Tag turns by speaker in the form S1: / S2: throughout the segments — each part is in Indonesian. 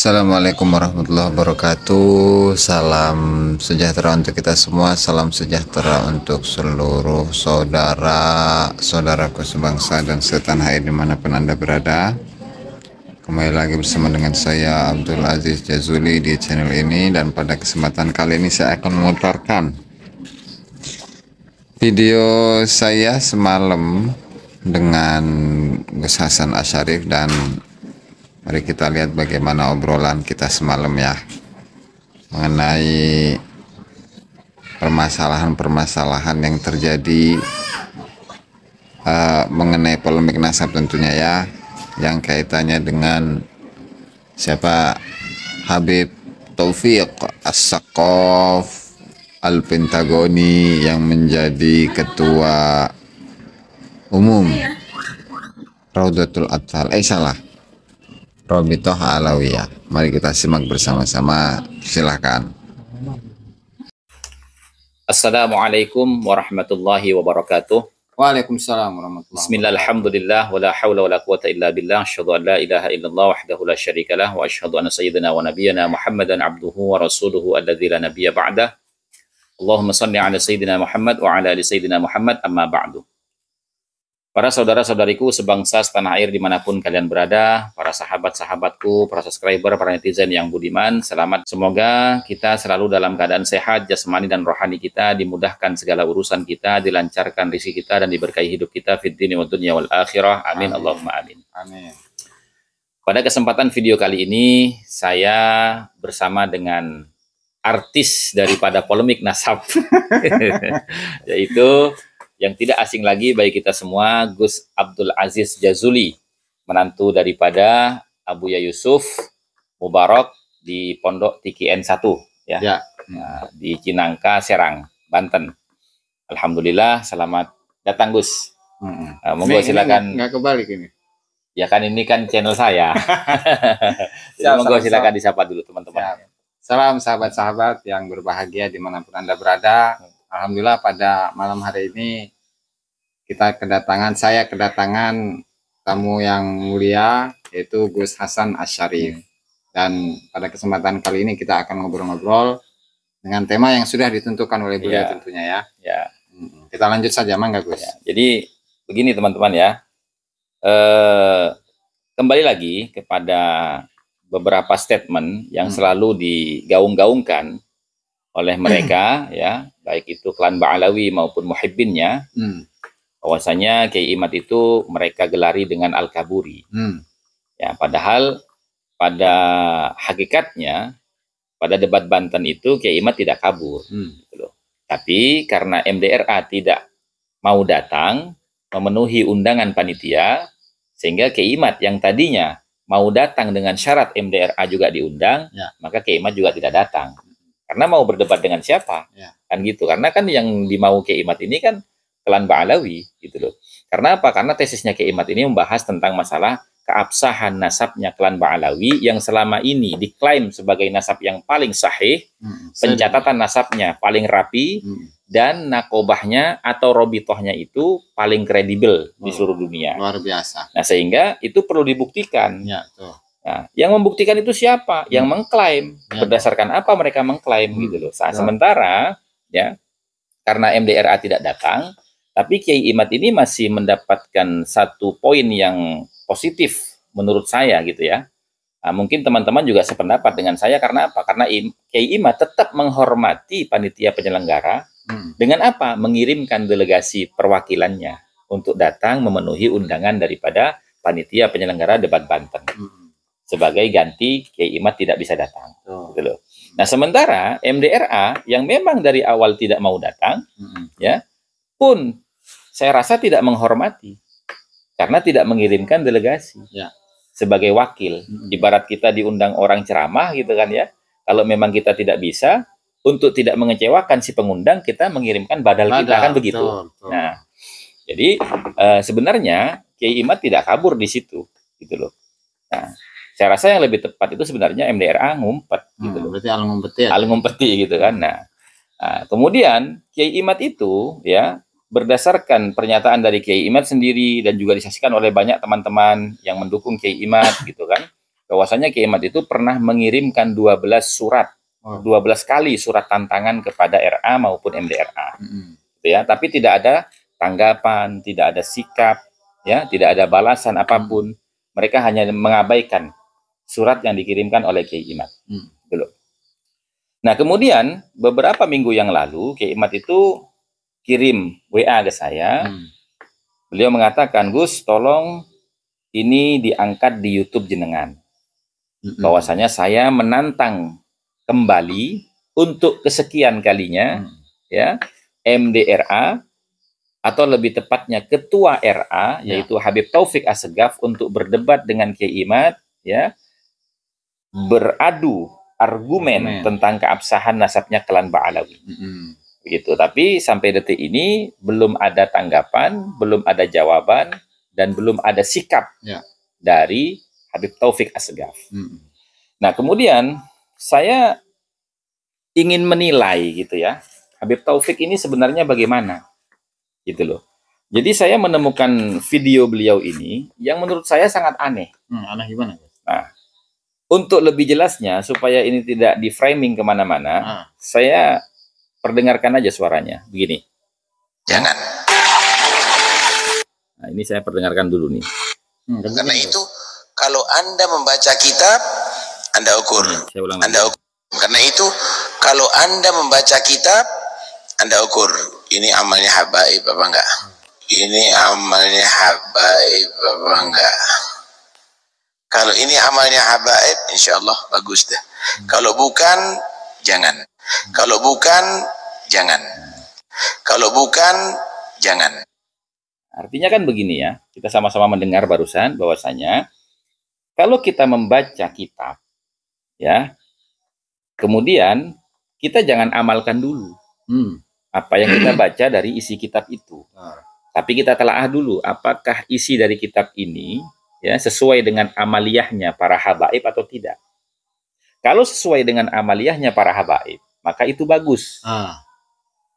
S1: Assalamualaikum warahmatullahi wabarakatuh Salam sejahtera untuk kita semua Salam sejahtera untuk seluruh saudara Saudaraku sebangsa dan setanah air dimanapun anda berada Kembali lagi bersama dengan saya Abdul Aziz Jazuli di channel ini Dan pada kesempatan kali ini saya akan memutarkan Video saya semalam dengan Gus Hasan Asyarif dan Mari kita lihat bagaimana obrolan kita semalam ya mengenai permasalahan-permasalahan yang terjadi uh, mengenai polemik nasab tentunya ya yang kaitannya dengan siapa Habib Taufik as Alpentagoni Al-Pentagoni yang menjadi ketua umum Raudatul Atfal. eh salah Robitoh Alawiyah. Mari kita simak bersama-sama. Silahkan.
S2: Assalamualaikum warahmatullahi wabarakatuh. Waalaikumsalam warahmatullahi Bismillah alhamdulillah, Wa hawla wa quwata illa billah. Asyhadu an la ilaha illallah wahdahu la syarika lah. Wa asyhadu anna sayyidina wa nabiyana Muhammadan abduhu wa rasuluhu alladzi la nabiyya ba'dah. Allahumma salli ala sayyidina Muhammad wa ala sayyidina Muhammad amma ba'du. Para saudara-saudariku sebangsa setanah air dimanapun kalian berada, para sahabat-sahabatku, para subscriber, para netizen yang budiman, selamat. Semoga kita selalu dalam keadaan sehat, jasmani dan rohani kita, dimudahkan segala urusan kita, dilancarkan rezeki kita, dan diberkahi hidup kita, fiddini wa dunia wal akhirah. Amin. amin. Allahumma amin. Amin. Pada kesempatan video kali ini, saya bersama dengan artis daripada polemik nasab, yaitu yang tidak asing lagi bagi kita semua Gus Abdul Aziz Jazuli menantu daripada Abuya Yusuf Mubarak di Pondok TKN 1 ya, ya. Nah, di Cinangka Serang Banten Alhamdulillah selamat datang Gus hmm. monggo silakan
S1: nggak kebalik ini
S2: ya kan ini kan channel saya jadi monggo silakan disapa
S1: dulu teman-teman salam sahabat-sahabat yang berbahagia dimanapun anda berada Alhamdulillah pada malam hari ini kita kedatangan saya kedatangan tamu yang mulia yaitu Gus Hasan Asyari dan pada kesempatan kali ini kita akan ngobrol-ngobrol dengan tema yang sudah ditentukan oleh beliau ya. tentunya ya. Ya. Kita lanjut saja mangga Gus. Ya. Jadi begini teman-teman ya.
S2: Eh kembali lagi kepada beberapa statement yang hmm. selalu digaung-gaungkan oleh mereka ya baik itu klan Ba'alawi maupun muhibbinnya, hmm. bahwasanya Kiai Imad itu mereka gelari dengan Al-Kaburi. Hmm. Ya, padahal pada hakikatnya pada debat Banten itu Kiai Imad tidak kabur. Hmm. Gitu Tapi karena MDRA tidak mau datang memenuhi undangan panitia sehingga Kiai Imad yang tadinya mau datang dengan syarat MDRA juga diundang, ya. maka Kiai Imad juga tidak datang. Karena mau berdebat dengan siapa? Ya. Kan gitu. Karena kan yang dimau ke imat ini kan Kelan Ba'alawi gitu loh. Karena apa? Karena tesisnya ke imat ini membahas tentang masalah keabsahan nasabnya Klan Ba'alawi yang selama ini diklaim sebagai nasab yang paling sahih, hmm, pencatatan nasabnya paling rapi, hmm. dan nakobahnya atau robitohnya itu paling kredibel oh, di hmm. seluruh dunia. Luar biasa. Nah sehingga itu perlu dibuktikan. Ya, tuh. Nah, yang membuktikan itu siapa? Yang hmm. mengklaim ya. berdasarkan apa mereka mengklaim gitu loh. Saat ya. sementara ya karena MDRA tidak datang, tapi Kiai Imat ini masih mendapatkan satu poin yang positif menurut saya gitu ya. Nah, mungkin teman-teman juga sependapat dengan saya karena apa? Karena Kiai Imat tetap menghormati panitia penyelenggara hmm. dengan apa? Mengirimkan delegasi perwakilannya untuk datang memenuhi undangan daripada panitia penyelenggara debat Banten. Hmm sebagai ganti Kiai Imat tidak bisa datang. Oh. Gitu loh. Nah, sementara MDRA yang memang dari awal tidak mau datang, mm-hmm. ya, pun saya rasa tidak menghormati karena tidak mengirimkan delegasi. Ya. Sebagai wakil, mm-hmm. ibarat kita diundang orang ceramah gitu kan ya. Kalau memang kita tidak bisa untuk tidak mengecewakan si pengundang, kita mengirimkan badal, badal. kita kan begitu. Tuh, tuh. Nah, jadi uh, sebenarnya Kiai Imat tidak kabur di situ gitu loh. Nah, saya rasa yang lebih tepat itu sebenarnya MDRA ngumpet hmm, gitu loh. Berarti al ngumpeti. Ya. Al ngumpeti iya gitu kan. Nah, nah, kemudian Kiai Imat itu ya berdasarkan pernyataan dari Kiai Imat sendiri dan juga disaksikan oleh banyak teman-teman yang mendukung Kiai Imat gitu kan. Bahwasanya Kiai Imat itu pernah mengirimkan 12 surat, 12 kali surat tantangan kepada RA maupun MDRA. Hmm. Gitu ya, tapi tidak ada tanggapan, tidak ada sikap, ya, tidak ada balasan apapun. Hmm. Mereka hanya mengabaikan surat yang dikirimkan oleh Kiai Imat. Hmm. Nah, kemudian beberapa minggu yang lalu Kiai Imat itu kirim WA ke saya. Hmm. Beliau mengatakan, "Gus, tolong ini diangkat di YouTube jenengan." Hmm. Bahwasanya saya menantang kembali untuk kesekian kalinya hmm. ya MDRA atau lebih tepatnya ketua RA ya. yaitu Habib Taufik Assegaf untuk berdebat dengan Kiai Imat ya beradu argumen Amen. tentang keabsahan nasabnya klan Ba'alawi. Hmm. Begitu. Tapi sampai detik ini belum ada tanggapan, belum ada jawaban, dan belum ada sikap ya. dari Habib Taufik Asgaf. Hmm. Nah kemudian saya ingin menilai gitu ya, Habib Taufik ini sebenarnya bagaimana? Gitu loh. Jadi saya menemukan video beliau ini yang menurut saya sangat aneh. Hmm, aneh gimana? Nah, untuk lebih jelasnya, supaya ini tidak di framing kemana-mana, ah. saya perdengarkan aja suaranya, begini. Jangan. Nah, ini saya perdengarkan dulu nih. Hmm, Karena itu, kalau Anda membaca kitab, Anda ukur. Hmm, saya ulang Anda ukur. Karena itu, kalau Anda membaca kitab, Anda ukur. Ini amalnya habaib apa enggak? Hmm. Ini amalnya habaib apa enggak? Kalau ini amalnya habaib, insya Allah bagus deh. Kalau bukan, jangan. Kalau bukan, jangan. Kalau bukan, jangan. Artinya kan begini ya, kita sama-sama mendengar barusan bahwasanya kalau kita membaca kitab, ya, kemudian kita jangan amalkan dulu hmm. apa yang kita baca dari isi kitab itu. Hmm. Tapi kita telah ah dulu apakah isi dari kitab ini ya sesuai dengan amaliyahnya para habaib atau tidak. Kalau sesuai dengan amaliyahnya para habaib, maka itu bagus. Ah.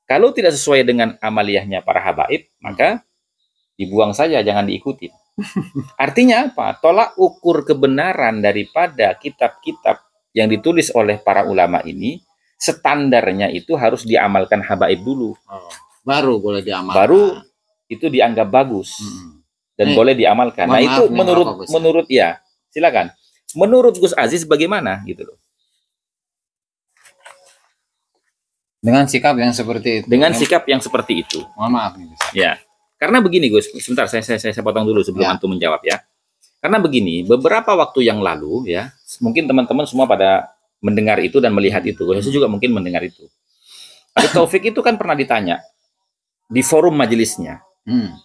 S2: Kalau tidak sesuai dengan amaliyahnya para habaib, maka hmm. dibuang saja, jangan diikuti. Artinya apa? Tolak ukur kebenaran daripada kitab-kitab yang ditulis oleh para ulama ini, standarnya itu harus diamalkan habaib dulu. Oh, baru boleh diamalkan. Baru itu dianggap bagus. Hmm dan hey, eh, boleh diamalkan. Nah, itu maaf, menurut maaf, menurut ya. Silakan. Menurut Gus Aziz bagaimana gitu loh.
S1: Dengan sikap yang seperti itu. Dengan sikap
S2: yang seperti itu. Mohon maaf nih, Ya. Karena begini Gus, sebentar saya saya saya, saya potong dulu sebelum ya. antum menjawab ya. Karena begini, beberapa waktu yang lalu ya, mungkin teman-teman semua pada mendengar itu dan melihat itu. Gus juga mungkin mendengar itu. Abi Taufik itu kan pernah ditanya di forum majelisnya. Hmm.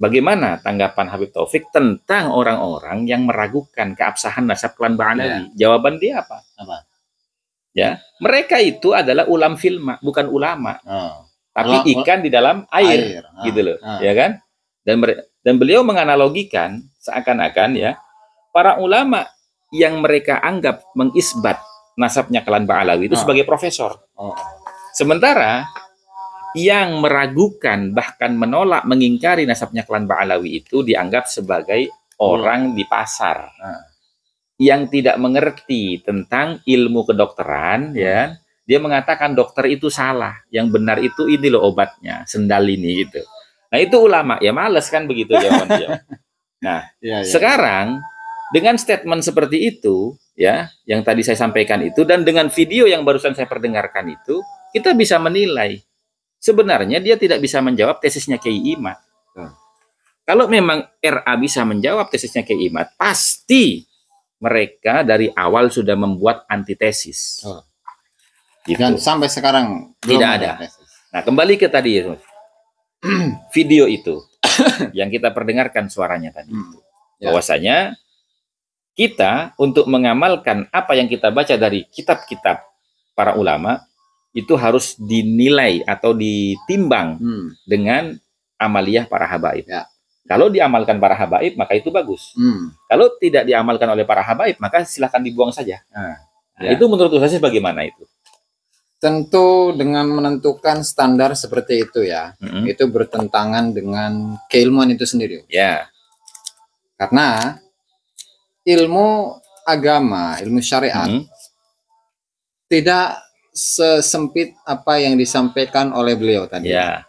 S2: Bagaimana tanggapan Habib Taufik tentang orang-orang yang meragukan keabsahan nasab klan Ba'an Ya. Jawaban dia apa? Apa? Ya, mereka itu adalah ulam filma, bukan ulama. Oh.
S1: Tapi ikan di
S2: dalam air, air. Ah, gitu loh, ah. ya kan? Dan dan beliau menganalogikan seakan-akan ya, para ulama yang mereka anggap mengisbat nasabnya klan Ba'alawi itu oh. sebagai profesor. Oh. Sementara yang meragukan bahkan menolak mengingkari nasabnya klan Ba'alawi itu dianggap sebagai hmm. orang di pasar nah, yang tidak mengerti tentang ilmu kedokteran hmm. ya dia mengatakan dokter itu salah yang benar itu ini loh obatnya sendal ini gitu nah itu ulama ya males kan begitu ya dia ya. nah ya, ya, ya. sekarang dengan statement seperti itu ya yang tadi saya sampaikan itu dan dengan video yang barusan saya perdengarkan itu kita bisa menilai sebenarnya dia tidak bisa menjawab tesisnya Kiai Imat. Hmm. Kalau memang RA bisa menjawab tesisnya Kiai Imat, pasti mereka dari awal sudah membuat antitesis. Oh. Gitu. Dan sampai
S1: sekarang tidak ada. Tesis.
S2: Nah, kembali ke tadi video itu yang kita perdengarkan suaranya tadi hmm. Ya. bahwasanya kita untuk mengamalkan apa yang kita baca dari kitab-kitab para ulama itu harus dinilai atau ditimbang hmm. dengan amaliyah para habaib. Ya. Kalau diamalkan para habaib maka itu bagus. Hmm. Kalau tidak diamalkan oleh para habaib maka silahkan dibuang saja. Nah, nah ya. Itu menurut Ustaz bagaimana itu?
S1: Tentu dengan menentukan standar seperti itu ya, mm-hmm. itu bertentangan dengan keilmuan itu sendiri. Ya. Karena ilmu agama, ilmu syariat mm-hmm. tidak sesempit apa yang disampaikan oleh beliau tadi. Ya.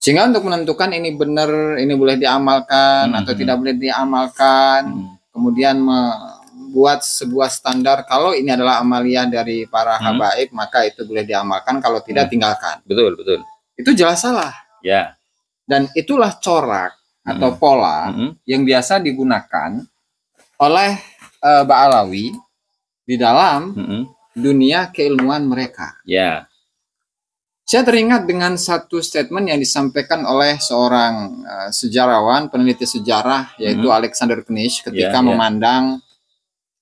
S1: Sehingga untuk menentukan ini benar, ini boleh diamalkan hmm. atau hmm. tidak boleh diamalkan, hmm. kemudian membuat sebuah standar kalau ini adalah amalia dari para hmm. habaib maka itu boleh diamalkan, kalau tidak hmm. tinggalkan. Betul, betul. Itu jelas salah. Ya. Dan itulah corak hmm. atau pola hmm. yang biasa digunakan oleh uh, Ba'alawi di dalam hmm dunia keilmuan mereka. Ya. Saya teringat dengan satu statement yang disampaikan oleh seorang uh, sejarawan peneliti sejarah yaitu -hmm. Alexander Knish ketika yeah, yeah. memandang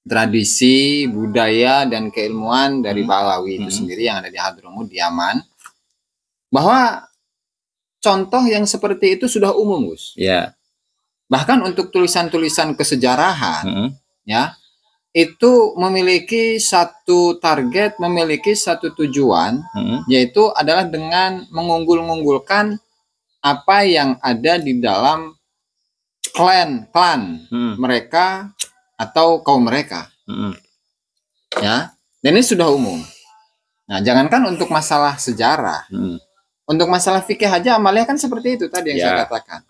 S1: tradisi, budaya dan keilmuan dari -hmm. Balawi itu -hmm. sendiri yang ada di di Yaman bahwa contoh yang seperti itu sudah umum, Gus. Ya. Bahkan untuk tulisan-tulisan kesejarahan, -hmm. ya, itu memiliki satu target, memiliki satu tujuan, hmm. yaitu adalah dengan mengunggul-unggulkan apa yang ada di dalam klan klan hmm. mereka atau kaum mereka. Hmm. Ya, dan ini sudah umum. Nah, jangankan untuk masalah sejarah, hmm. untuk masalah fikih aja amalnya kan seperti itu tadi yang yeah. saya katakan.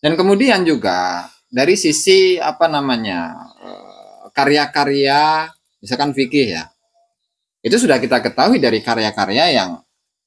S1: Dan kemudian juga dari sisi apa namanya? karya-karya misalkan fikih ya itu sudah kita ketahui dari karya-karya yang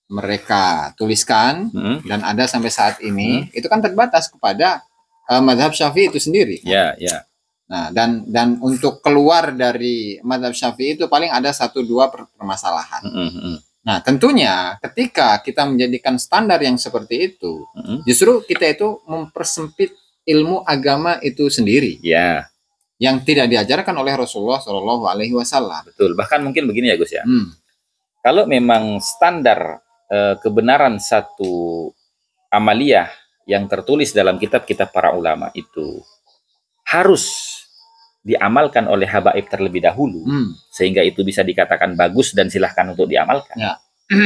S1: mereka tuliskan hmm. dan ada sampai saat ini hmm. itu kan terbatas kepada uh, madhab syafi'i itu sendiri ya yeah, ya yeah. nah dan dan untuk keluar dari madhab syafi'i itu paling ada satu dua permasalahan hmm, hmm, hmm. nah tentunya ketika kita menjadikan standar yang seperti itu hmm. justru kita itu mempersempit ilmu agama itu sendiri ya yeah yang tidak diajarkan oleh Rasulullah Shallallahu Alaihi Wasallam. Betul. Bahkan mungkin begini ya Gus ya. Hmm. Kalau memang standar e,
S2: kebenaran satu amaliyah yang tertulis dalam kitab-kitab para ulama itu harus diamalkan oleh habaib terlebih dahulu, hmm. sehingga itu bisa dikatakan bagus dan silahkan untuk diamalkan.
S3: Ya.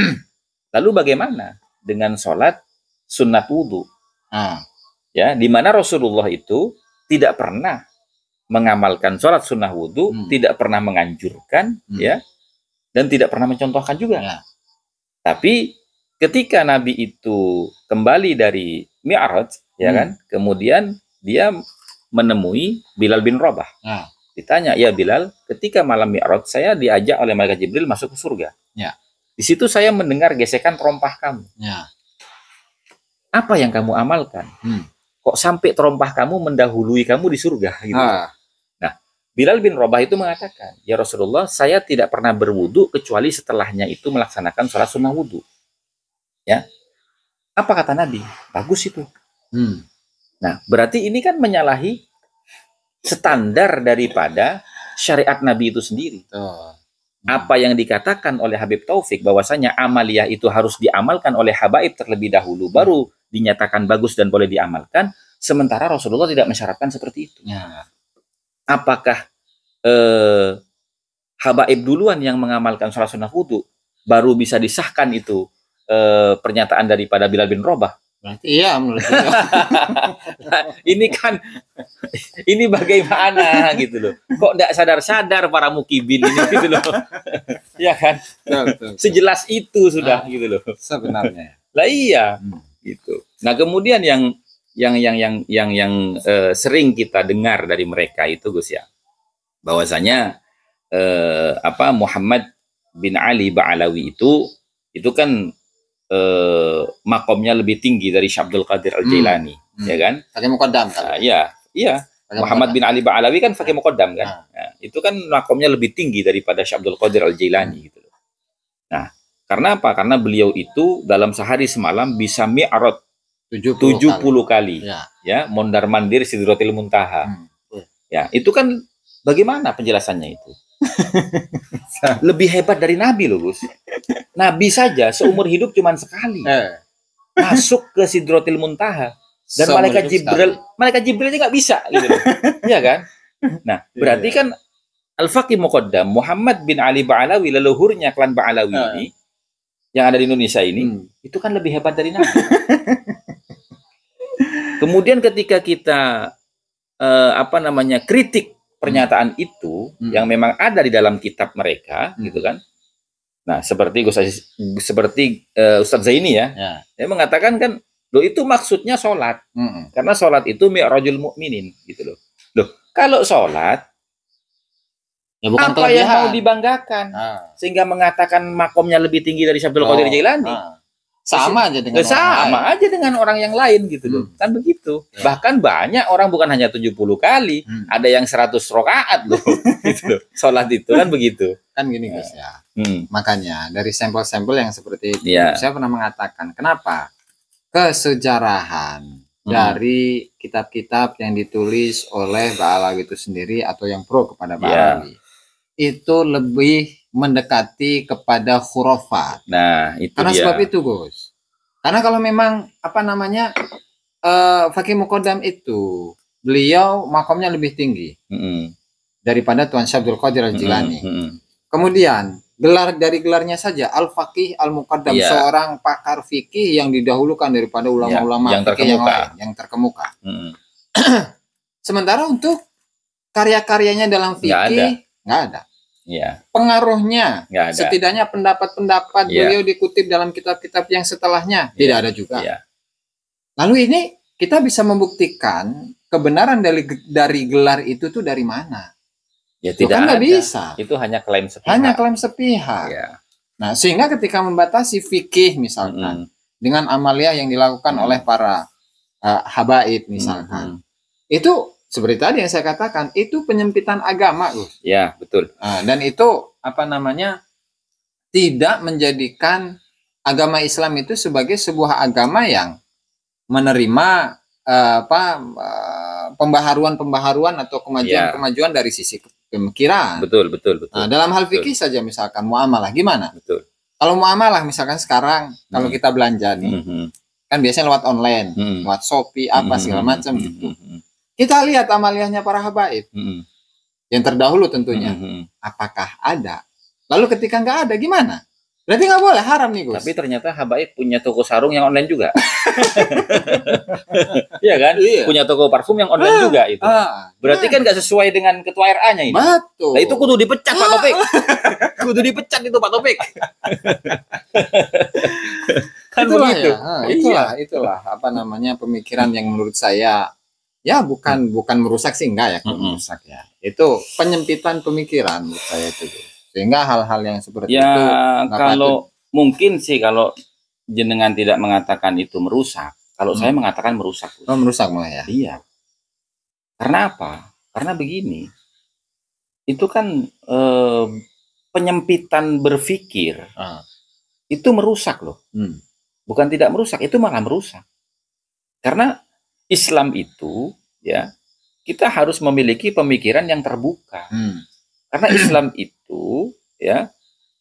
S2: Lalu bagaimana dengan sholat sunat wudhu? Hmm. Ya, di mana Rasulullah itu tidak pernah mengamalkan sholat sunnah wudhu, hmm. tidak pernah menganjurkan, hmm. ya, dan tidak pernah mencontohkan juga. Ya. Tapi ketika Nabi itu kembali dari Mi'raj, ya hmm. kan, kemudian dia menemui Bilal bin Rabah. Ya. Ditanya, ya Bilal, ketika malam Mi'raj saya diajak oleh malaikat Jibril masuk ke surga. Ya. Di situ saya mendengar gesekan terompah kamu. Ya. Apa yang kamu amalkan? Hmm. Kok sampai terompah kamu mendahului kamu di surga? Gitu. Ah Bilal bin Robah itu mengatakan, Ya Rasulullah, saya tidak pernah berwudu kecuali setelahnya itu melaksanakan sholat sunnah wudu. Ya, apa kata Nabi? Bagus itu. Hmm. Nah, berarti ini kan menyalahi standar daripada syariat Nabi itu sendiri. Oh. Apa yang dikatakan oleh Habib Taufik bahwasanya amaliyah itu harus diamalkan oleh habaib terlebih dahulu, baru dinyatakan bagus dan boleh diamalkan. Sementara Rasulullah tidak mensyaratkan seperti itu. Ya apakah eh, habaib duluan yang mengamalkan sholat sunnah wudhu baru bisa disahkan itu eh, pernyataan daripada Bilal bin Robah iya ini kan ini bagaimana gitu loh. Kok tidak sadar-sadar para mukibin ini gitu loh. ya kan? Sejelas itu sudah nah, gitu loh. Sebenarnya. Lah iya hmm. gitu. Nah, kemudian yang yang yang yang yang yang uh, sering kita dengar dari mereka itu Gus ya bahwasanya uh, apa Muhammad bin Ali Ba'alawi itu itu kan uh, makomnya lebih tinggi dari Syabdul Qadir hmm. Al Jailani hmm. ya kan
S1: pakai mukaddam kan uh, ya iya, iya. Muhammad
S2: bin Ali Ba'alawi kan pakai ah. mukaddam kan. Nah. Nah, itu kan makomnya lebih tinggi daripada Syabdul Qadir Al-Jailani gitu Nah, karena apa? Karena beliau itu dalam sehari semalam bisa miarot. 70, 70 kali. kali. Ya. ya, mondar mandir sidrotil muntaha. Hmm. Ya, itu kan bagaimana penjelasannya itu? Lebih hebat dari Nabi loh, Gus. Nabi saja seumur hidup cuma sekali. Eh. Masuk ke sidrotil muntaha dan seumur malaikat Jibril, sekali. malaikat Jibril nggak bisa gitu ya kan? Nah, iya, berarti yeah. kan Al-Faqih Muqaddam, Muhammad bin Ali Ba'alawi, leluhurnya klan Ba'alawi uh. ini, yang ada di Indonesia ini, hmm. itu kan lebih hebat dari Nabi. Kemudian ketika kita eh, apa namanya kritik pernyataan hmm. itu hmm. yang memang ada di dalam kitab mereka, hmm. gitu kan? Nah, seperti Gus seperti uh, Ustadz Zaini ya, ya, dia mengatakan kan, loh itu maksudnya sholat, hmm. karena sholat itu mi'rajul mukminin gitu loh. Loh, kalau sholat Ya, bukan apa kelebihan. yang mau dibanggakan ah. sehingga mengatakan makomnya lebih tinggi dari Syabdul oh. Qadir Jailani ah sama iya. aja dengan ya, sama orang lain. aja dengan orang yang lain gitu loh. Hmm. Kan begitu. Ya. Bahkan banyak orang bukan hanya 70 kali, hmm. ada yang 100 rakaat loh gitu loh. Salat itu kan
S1: begitu. Kan gini Gus ya. Hmm. Makanya dari sampel-sampel yang seperti itu ya. saya pernah mengatakan, kenapa kesejarahan hmm. dari kitab-kitab yang ditulis oleh Ba'alawi itu sendiri atau yang pro kepada Ba'alawi iya. ya. itu lebih mendekati kepada khurafat. Nah, itu Karena dia. sebab itu, Gus. Karena kalau memang apa namanya uh, Fakih Mukodam itu beliau makomnya lebih tinggi mm -hmm. daripada Tuan Syabdul Qadir Al Jilani. Mm -hmm. Kemudian gelar dari gelarnya saja Al Fakih Al Mukodam yeah. seorang pakar fikih yang didahulukan daripada iya, ulama-ulama yeah, yang, terkemuka. yang lain yang terkemuka. Mm. Sementara untuk karya-karyanya dalam fikih nggak ada. Gak ada. Ya. Pengaruhnya, ada. setidaknya pendapat-pendapat ya. beliau dikutip dalam kitab-kitab yang setelahnya ya. tidak ada juga. Ya. Lalu ini kita bisa membuktikan kebenaran dari dari gelar itu tuh dari mana? Ya tidak kan ada. bisa. Itu hanya klaim sepihak. Hanya klaim sepihak. Ya. Nah, sehingga ketika membatasi fikih misalkan mm dengan amalia yang dilakukan mm oleh para uh, habaib misalkan, mm itu seperti tadi yang saya katakan itu penyempitan agama Gus. Ya betul. Nah, dan itu apa namanya tidak menjadikan agama Islam itu sebagai sebuah agama yang menerima uh, apa uh, pembaharuan-pembaharuan atau kemajuan-kemajuan ya. dari sisi pemikiran. Betul betul betul. Nah, dalam hal fikih saja misalkan muamalah gimana? Betul. Kalau muamalah misalkan sekarang hmm. kalau kita belanja nih hmm, hmm. kan biasanya lewat online, hmm. lewat Shopee apa hmm. segala hmm, macam hmm. gitu. Hmm, hmm. Kita lihat amaliyahnya para habaib. Mm -hmm. Yang terdahulu tentunya. Mm -hmm. Apakah ada? Lalu ketika nggak ada gimana? Berarti nggak boleh haram nih Gus. Tapi ternyata Habaib
S2: punya toko sarung yang online juga. iya kan? Iya. Punya toko parfum yang online ah, juga itu. Ah, Berarti kan nggak sesuai dengan ketua RA-nya ini. Betul. Nah, itu kudu dipecat ah. Pak Topik. kudu dipecat itu Pak Topik. kan itulah begitu. Ya. Ah, itulah, itulah
S1: apa namanya pemikiran yang menurut saya ya bukan bukan merusak sih enggak ya -hmm. merusak ya itu penyempitan pemikiran saya itu sehingga hal-hal yang seperti ya, itu kalau
S2: itu. mungkin sih kalau jenengan tidak mengatakan itu merusak kalau hmm. saya mm. mengatakan merusak oh, merusak malah ya iya karena apa karena begini itu kan eh, penyempitan berpikir hmm. itu merusak loh hmm. bukan tidak merusak itu malah merusak karena Islam itu ya kita harus memiliki pemikiran yang terbuka. Hmm. Karena Islam itu ya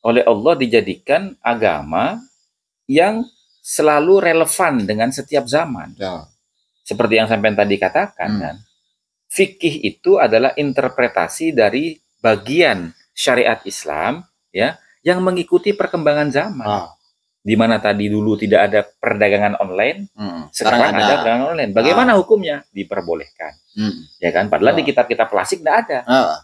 S2: oleh Allah dijadikan agama yang selalu relevan dengan setiap zaman. Ya. Seperti yang sampai tadi katakan hmm. kan. Fikih itu adalah interpretasi dari bagian syariat Islam ya yang mengikuti perkembangan zaman. Ah di mana tadi dulu tidak ada perdagangan online, hmm. sekarang, sekarang ada. ada perdagangan online. Bagaimana ah. hukumnya? Diperbolehkan, hmm. ya kan? Padahal ah. di kitab-kitab klasik tidak ada. Ah.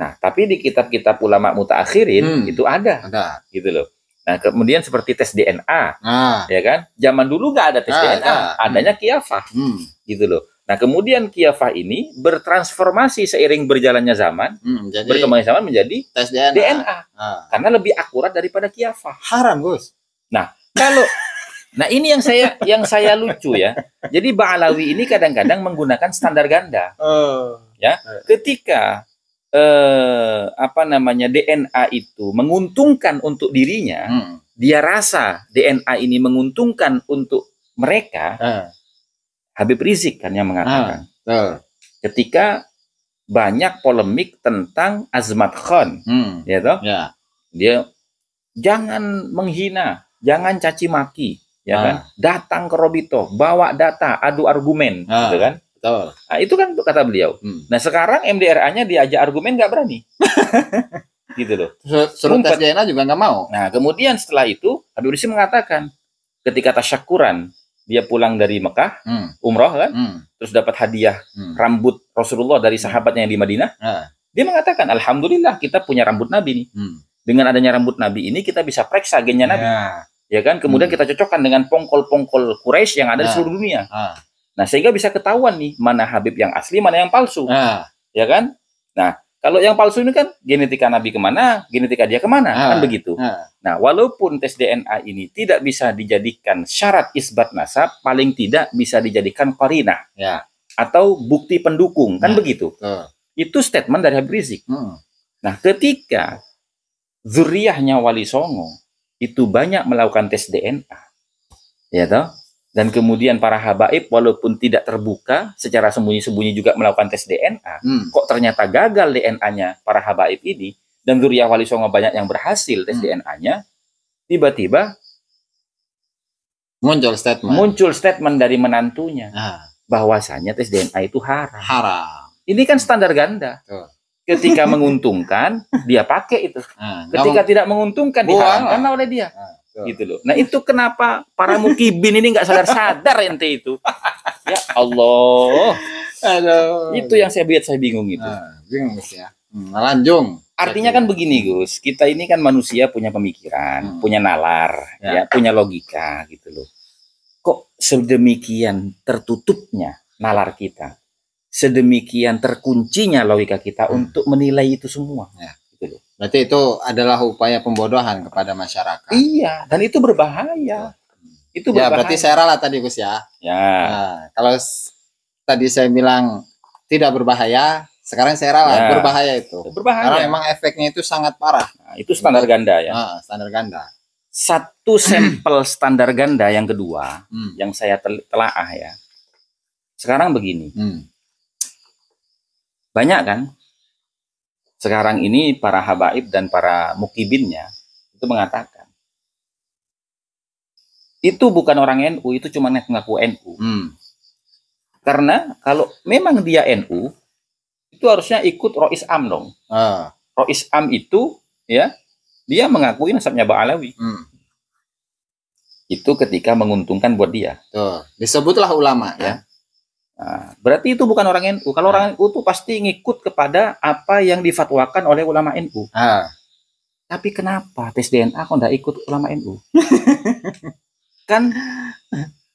S2: Nah, tapi di kitab-kitab ulama mutaakhirin hmm. itu ada, ada, gitu loh. Nah, kemudian seperti tes DNA, ah. ya kan? Zaman dulu nggak ada tes ah, DNA, ada. Hmm. adanya hmm. kiafah, hmm. gitu loh. Nah, kemudian kiafah ini bertransformasi seiring berjalannya zaman, hmm, berkembangnya zaman menjadi tes DNA, DNA. Ah. karena lebih akurat daripada kiafah. Haram, Gus. Nah, kalau Nah, ini yang saya yang saya lucu ya. Jadi Ba'alawi ini kadang-kadang menggunakan standar ganda. Oh. Ya. Ketika eh apa namanya DNA itu menguntungkan untuk dirinya, hmm. dia rasa DNA ini menguntungkan untuk mereka. Uh. Habib Rizik kan yang mengatakan. Uh. Uh. Ketika banyak polemik tentang Azmat Khan, hmm. ya toh? Yeah. Dia jangan menghina jangan caci maki, ya ah. kan? Datang ke Robito, bawa data, adu argumen, ah. gitu kan? Betul. Nah, itu kan kata beliau. Hmm. Nah sekarang MDRA-nya diajak argumen nggak berani. gitu loh. Suruh tes
S1: DNA juga nggak mau.
S2: Nah, kemudian setelah itu Habib Rizik mengatakan ketika tasyakuran dia pulang dari Mekah, hmm. umroh kan, hmm. terus dapat hadiah hmm. rambut Rasulullah dari hmm. sahabatnya yang di Madinah. Hmm. Dia mengatakan, alhamdulillah kita punya rambut Nabi nih. Hmm. Dengan adanya rambut Nabi ini kita bisa periksa gennya Nabi. yeah ya kan? Kemudian hmm. kita cocokkan dengan pongkol-pongkol Quraisy yang ada nah. di seluruh dunia. Nah. nah, sehingga bisa ketahuan nih mana Habib yang asli, mana yang palsu. ah. Ya kan? Nah, kalau yang palsu ini kan genetika Nabi kemana, genetika dia kemana, kan ah. kan begitu. Nah. nah, walaupun tes DNA ini tidak bisa dijadikan syarat isbat nasab, paling tidak bisa dijadikan korina ya. atau bukti pendukung, kan nah. begitu. Uh. Itu statement dari Habib Rizik. Hmm. Nah, ketika zuriyahnya Wali Songo itu banyak melakukan tes DNA. Ya toh? Dan kemudian para habaib walaupun tidak terbuka secara sembunyi-sembunyi juga melakukan tes DNA, hmm. kok ternyata gagal DNA-nya para habaib ini dan Zuriyah Wali Songo banyak yang berhasil tes hmm. DNA-nya, tiba-tiba muncul statement muncul statement dari menantunya ah. bahwasanya tes DNA itu haram. Haram. Ini kan standar ganda. Tuh. Ketika menguntungkan, dia pakai itu. Nah, Ketika tidak menguntungkan, diharamkan oleh dia. Nah, gitu loh. Nah itu kenapa para mukibin ini nggak sadar-sadar ente itu. Ya Allah. Halo. Itu yang saya biar saya bingung itu. Nah, bingung ya. Hmm, lanjung. Artinya kan begini Gus, kita ini kan manusia punya pemikiran, hmm. punya nalar, ya. ya, punya logika gitu loh. Kok sedemikian tertutupnya nalar kita? sedemikian terkuncinya logika kita hmm. untuk menilai itu semua. Ya, gitu loh. Berarti
S1: itu adalah upaya pembodohan kepada masyarakat. Iya, dan itu berbahaya. Ya. Itu ya, berbahaya. Ya, berarti saya ralat tadi Gus ya. Ya. Nah, kalau tadi saya bilang tidak berbahaya, sekarang saya ralat ya. berbahaya itu. Berbahaya. Karena memang efeknya itu sangat parah.
S2: Nah, itu standar ganda ya. Nah, standar ganda. Satu sampel standar ganda yang kedua hmm. yang saya telah telaah ya. Sekarang begini. Hmm banyak kan? Sekarang ini para habaib dan para mukibinnya itu mengatakan itu bukan orang NU, itu cuma ngaku NU. Hmm. Karena kalau memang dia NU, itu harusnya ikut Rois Am dong. Ah. Rois Am itu ya dia mengakui nasabnya Ba'alawi. Hmm. Itu ketika menguntungkan buat dia. Tuh, disebutlah ulama ya Nah, berarti itu bukan orang NU. Kalau nah. orang NU itu pasti ngikut kepada apa yang difatwakan oleh ulama NU. Nah. Tapi kenapa tes DNA kok tidak ikut ulama NU? kan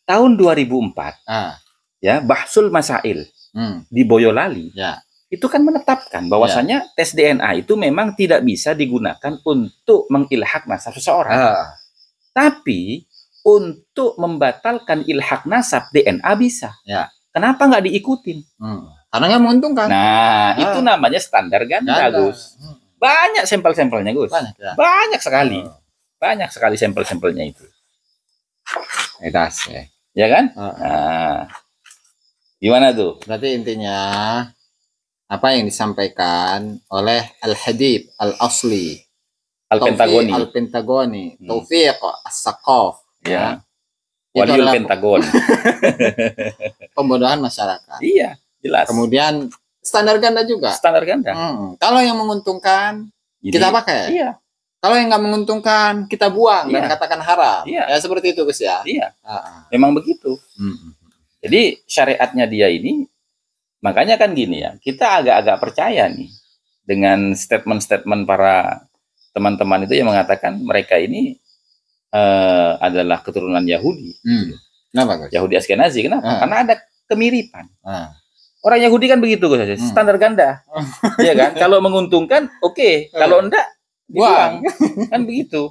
S2: tahun 2004 ah. ya Bahsul Masail hmm. di Boyolali ya. itu kan menetapkan bahwasannya ya. tes DNA itu memang tidak bisa digunakan untuk mengilhak masa seseorang. Ah. Tapi untuk membatalkan ilhak nasab DNA bisa. Ya Kenapa nggak diikutin? Hmm. Karena nggak menguntungkan. Nah, nah, itu namanya standar ganda, ganda. Gus. Hmm. Banyak sampel-sampelnya, Gus. Banyak, ya. banyak sekali. Hmm. Banyak sekali sampel-sampelnya itu.
S1: Etas, ya, ya. ya kan? Hmm. Nah, gimana tuh? Berarti intinya apa yang disampaikan oleh Al-Hadib Al-Asli Al-Pentagoni Al-Pentagoni hmm. Taufiq As-Saqaf ya. ya. Waliul Pentagon. Pembodohan masyarakat. Iya, jelas. Kemudian standar ganda juga. Standar ganda. Hmm. Kalau yang menguntungkan Jadi, kita pakai. Iya. Kalau yang nggak menguntungkan kita buang iya. dan katakan haram. Iya. Ya seperti itu Gus ya. Iya.
S2: Ah. ah. Memang begitu. Hmm, hmm, hmm. Jadi syariatnya dia ini makanya kan gini ya kita agak-agak percaya nih dengan statement-statement para teman-teman itu yang mengatakan mereka ini uh, adalah keturunan Yahudi. Hmm. Kenapa, Gus? Yahudi Askenazi. Kenapa? Hmm. Karena ada kemiripan. Hmm. Orang Yahudi kan begitu, Gus. Hmm. Standar ganda. Iya kan? Kalau menguntungkan, oke. Okay. Kalau hmm. enggak, buang. kan begitu.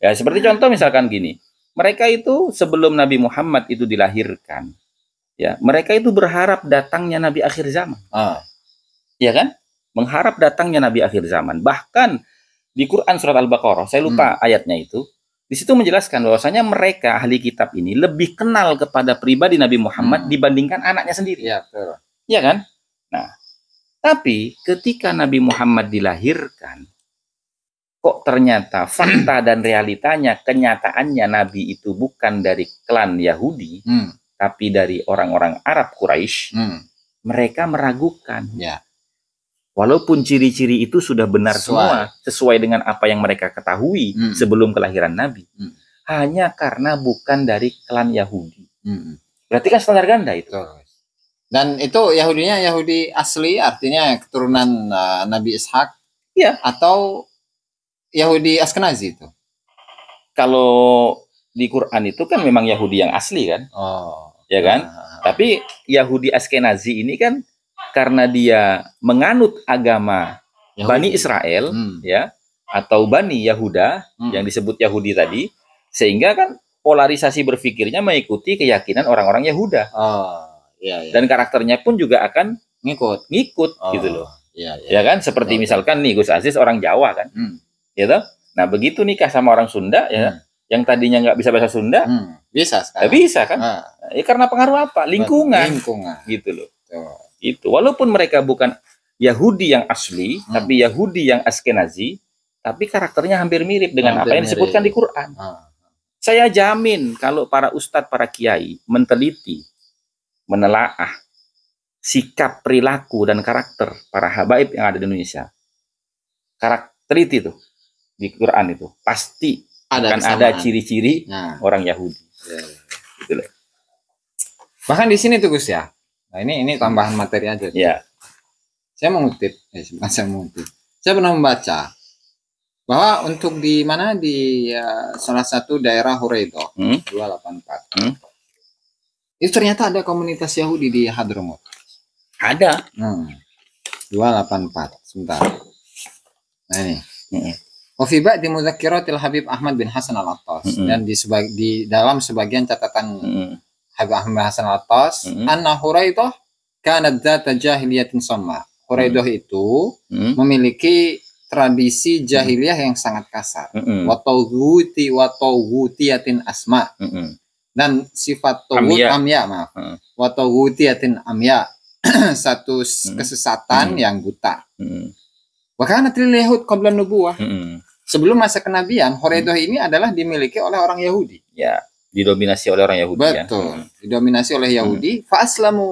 S2: Ya, seperti contoh misalkan gini. Mereka itu sebelum Nabi Muhammad itu dilahirkan, ya, mereka itu berharap datangnya Nabi akhir zaman. Ah. Ya kan? Mengharap datangnya Nabi akhir zaman. Bahkan di Quran surat Al-Baqarah, saya lupa hmm. ayatnya itu, di situ menjelaskan bahwasanya mereka ahli kitab ini lebih kenal kepada pribadi Nabi Muhammad hmm. dibandingkan anaknya sendiri. Iya, Ya kan? Nah, tapi ketika Nabi Muhammad dilahirkan, kok ternyata fakta dan realitanya, kenyataannya Nabi itu bukan dari klan Yahudi, hmm. tapi dari orang-orang Arab Quraisy. Hmm. Mereka meragukan. Ya walaupun ciri-ciri itu sudah benar sesuai. semua sesuai dengan apa yang mereka ketahui hmm. sebelum kelahiran Nabi, hmm. hanya karena bukan
S1: dari klan Yahudi. Hmm. Berarti kan standar ganda itu. Dan itu Yahudinya Yahudi asli, artinya keturunan uh, Nabi Ishak. Iya. Atau Yahudi Askenazi itu. Kalau di Quran itu kan
S2: memang Yahudi yang asli kan. Oh. Ya kan. Ah. Tapi Yahudi Askenazi ini kan karena dia menganut agama Yahudi. Bani Israel hmm. ya atau Bani Yahuda hmm. yang disebut Yahudi tadi sehingga kan polarisasi berpikirnya mengikuti keyakinan orang-orang Yahuda. Oh, iya, iya. Dan karakternya pun juga akan ngikut ngikut oh, gitu loh. Iya, iya. Ya iya. kan seperti iya, iya. misalkan nih Gus Aziz orang Jawa kan. Hmm. Gitu. Nah, begitu nikah sama orang Sunda ya hmm. yang tadinya nggak bisa bahasa Sunda hmm. bisa sekarang. Ya, bisa kan? Nah. Ya, karena pengaruh apa? Lingkungan. Lingkungan. Gitu loh. Oh. Itu walaupun mereka bukan Yahudi yang asli, hmm. tapi Yahudi yang Askenazi, tapi karakternya hampir mirip dengan hampir apa yang disebutkan mirip. di Quran. Hmm. Saya jamin kalau para ustadz, para kiai meneliti, menelaah sikap, perilaku dan karakter para habaib yang ada di Indonesia. Karakter itu
S1: di Quran itu pasti ada akan ada ciri-ciri nah. orang Yahudi. Ya. Gitu Bahkan di sini tuh Gus ya, Nah, ini ini tambahan materi aja. Iya. Saya mengutip, eh, saya mengutip. Saya pernah membaca bahwa untuk di mana di uh, salah satu daerah Horeido hmm? 284 hmm? itu ternyata ada komunitas Yahudi di Hadramaut. ada hmm. 284 sebentar nah ini Kofiba hmm. di Muzakiratil Habib Ahmad bin Hasan al Attas hmm. dan di, di dalam sebagian catatan hmm. Habib Ahmad Hasan Atas, mm -hmm. anna Huraidah kana dzata jahiliyatin sama. Huraidah mm -hmm. itu mm -hmm. memiliki tradisi jahiliyah mm -hmm. yang sangat kasar. Mm -hmm. Wa tawguti wa asma. Mm -hmm. Dan sifat tawut amya, amya maaf. Mm -hmm. Wa amya. Satu mm -hmm. kesesatan mm -hmm. yang buta. Mm -hmm. Wa kanat yahud qabla nubuwah. Mm -hmm. Sebelum masa kenabian, mm hmm. ini adalah dimiliki oleh orang Yahudi. Ya didominasi oleh orang Yahudi ya. Betul. Ya. Didominasi oleh hmm. Yahudi, hmm. fa'aslamu.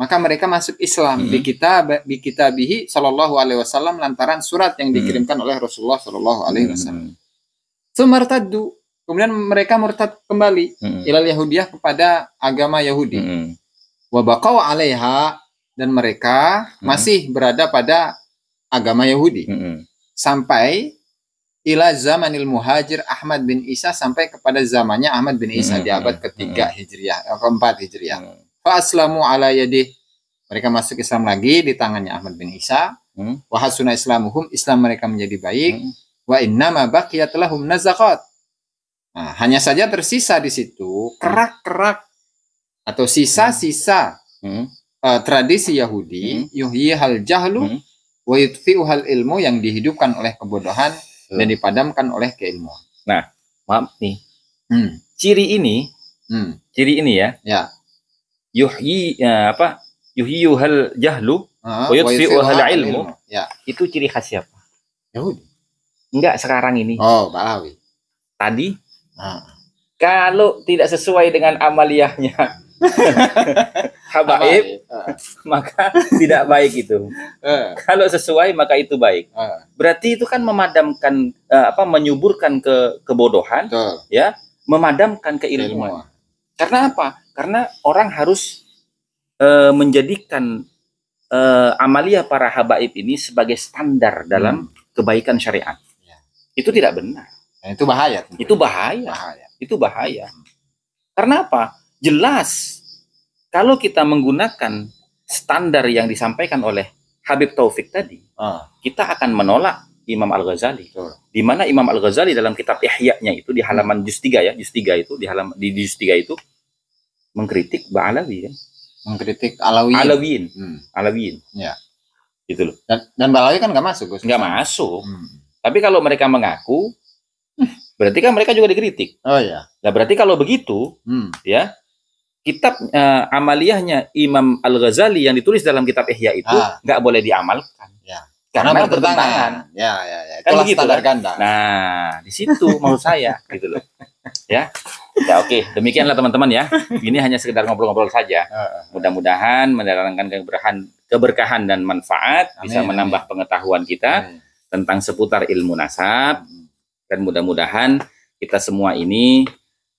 S1: Maka mereka masuk Islam hmm. di kitab di bihi sallallahu alaihi wasallam lantaran surat yang hmm. dikirimkan hmm. oleh Rasulullah sallallahu alaihi wasallam. Sumartaddu, kemudian mereka murtad kembali hmm. ilal Yahudiyah kepada agama Yahudi. Hmm. alaiha dan mereka hmm. masih berada pada agama Yahudi. Hmm. Sampai ila zamanil muhajir Ahmad bin Isa sampai kepada zamannya Ahmad bin Isa hmm, di abad hmm, ketiga hmm, hijriah eh, keempat hijriah hmm. fa aslamu ala yadi mereka masuk Islam lagi di tangannya Ahmad bin Isa hmm. wa hasuna islamuhum Islam mereka menjadi baik hmm. wa inna ma baqiyatlahum nazaqat nah, hanya saja tersisa di situ hmm. kerak-kerak atau sisa-sisa hmm. uh, tradisi Yahudi hmm. yuhyi hal jahlu hmm. wa yutfi'u hal ilmu yang dihidupkan oleh kebodohan Betul. dan dipadamkan oleh keilmuan.
S2: Nah, maaf nih. Hmm. Ciri ini, hmm. ciri ini ya. Ya. Yuhyi ya apa? hal jahlu uh, wa ilmu. ilmu. Ya. Itu ciri khas siapa? Yahudi. Enggak sekarang ini. Oh, Balawi. Tadi? Nah. Kalau tidak sesuai dengan amaliyahnya. habaib, maka tidak baik itu. Eh. Kalau sesuai maka itu baik. Eh. Berarti itu kan memadamkan uh, apa menyuburkan ke kebodohan, Tuh. ya, memadamkan keilmuan. Ilmu. Karena apa? Karena orang harus uh, menjadikan uh, amalia para habaib ini sebagai standar dalam hmm. kebaikan syariat. Ya. Itu tidak benar. Ya, itu bahaya. Itu bahaya. bahaya. Itu bahaya. Karena apa? Jelas kalau kita menggunakan standar yang disampaikan oleh Habib Taufik tadi, uh. kita akan menolak Imam Al-Ghazali. Uh. Di mana Imam Al-Ghazali dalam kitab ihya itu di halaman hmm. juz 3 ya, juz 3 itu di halaman di juz 3 itu mengkritik Ba'alawi ya. Mengkritik Alawiin, Alawiin, Hmm. Alawiin. Ya. Gitu loh. Dan,
S1: dan Ba'alawi kan nggak masuk, Gus. Nggak
S2: masuk. Hmm. Tapi kalau mereka mengaku hmm. berarti kan mereka juga dikritik. Oh ya. Nah, berarti kalau begitu, hmm. ya, kitab uh, amaliyahnya Imam Al-Ghazali yang ditulis dalam kitab Ihya itu ah. nggak ah. boleh diamalkan. Ya. Karena, karena bertentangan. Ya, ya, ya. Kan Itulah kan gitu, kan? ganda. Nah, di situ maksud saya gitu loh. Ya. Ya oke, okay. demikianlah teman-teman ya. Ini hanya sekedar ngobrol-ngobrol saja. Ah, ah, mudah-mudahan mendatangkan keberkahan, keberkahan dan manfaat, amin, bisa menambah amin. pengetahuan kita amin. tentang seputar ilmu nasab hmm. dan mudah-mudahan kita semua ini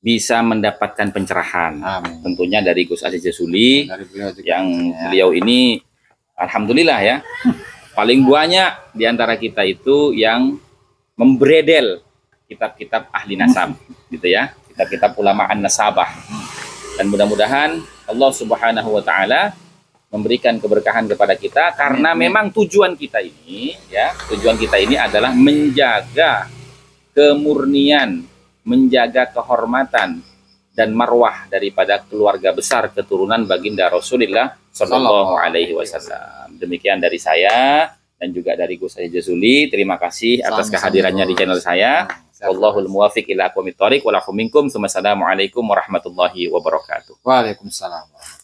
S2: bisa mendapatkan pencerahan. Amin. Tentunya dari Gus Aziz Jasuli iya, yang ya. beliau ini alhamdulillah ya paling banyak di antara kita itu yang membredel kitab-kitab ahli nasab gitu ya, kitab-kitab ulama an-nasabah. Dan mudah-mudahan Allah Subhanahu wa taala memberikan keberkahan kepada kita karena Amin. memang tujuan kita ini ya, tujuan kita ini adalah menjaga kemurnian menjaga kehormatan dan marwah daripada keluarga besar keturunan baginda Rasulullah Shallallahu Alaihi Wasallam. Demikian dari saya dan juga dari Gus Haji Jazuli. Terima kasih atas kehadirannya di channel saya. Wallahul muwafiq ila aqwamit thoriq wa minkum. Assalamualaikum warahmatullahi wabarakatuh.
S1: Waalaikumsalam.